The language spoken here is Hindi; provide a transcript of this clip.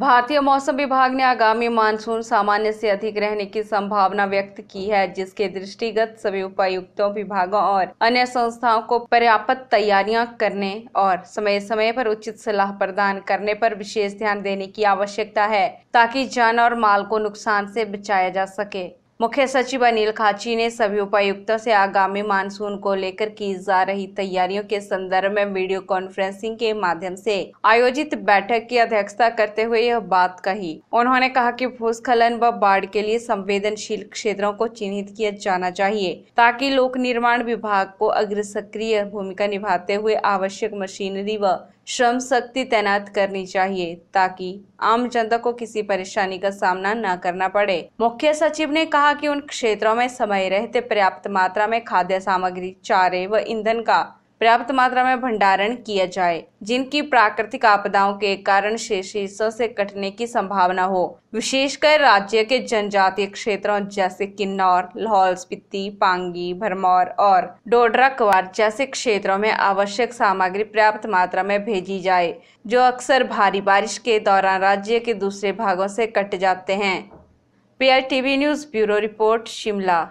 भारतीय मौसम विभाग ने आगामी मानसून सामान्य से अधिक रहने की संभावना व्यक्त की है जिसके दृष्टिगत सभी उपायुक्तों विभागों और अन्य संस्थाओं को पर्याप्त तैयारियां करने और समय समय पर उचित सलाह प्रदान करने पर विशेष ध्यान देने की आवश्यकता है ताकि जन और माल को नुकसान से बचाया जा सके मुख्य सचिव अनिल खाची ने सभी उपायुक्तों से आगामी मानसून को लेकर की जा रही तैयारियों के संदर्भ में वीडियो कॉन्फ्रेंसिंग के माध्यम से आयोजित बैठक की अध्यक्षता करते हुए यह बात कही उन्होंने कहा कि भूस्खलन व बाढ़ के लिए संवेदनशील क्षेत्रों को चिन्हित किया जाना चाहिए ताकि लोक निर्माण विभाग को अग्र सक्रिय भूमिका निभाते हुए आवश्यक मशीनरी व श्रम शक्ति तैनात करनी चाहिए ताकि आम जनता को किसी परेशानी का सामना न करना पड़े मुख्य सचिव ने कहा कि उन क्षेत्रों में समय रहते पर्याप्त मात्रा में खाद्य सामग्री चारे व ईंधन का पर्याप्त मात्रा में भंडारण किया जाए जिनकी प्राकृतिक आपदाओं के कारण शेष हिस्सों से कटने की संभावना हो विशेषकर राज्य के जनजातीय क्षेत्रों जैसे किन्नौर लाहौल स्पीति पांगी भरमौर और डोडरा कवार जैसे क्षेत्रों में आवश्यक सामग्री पर्याप्त मात्रा में भेजी जाए जो अक्सर भारी बारिश के दौरान राज्य के दूसरे भागों से कट जाते हैं PITV news bureau report Shimla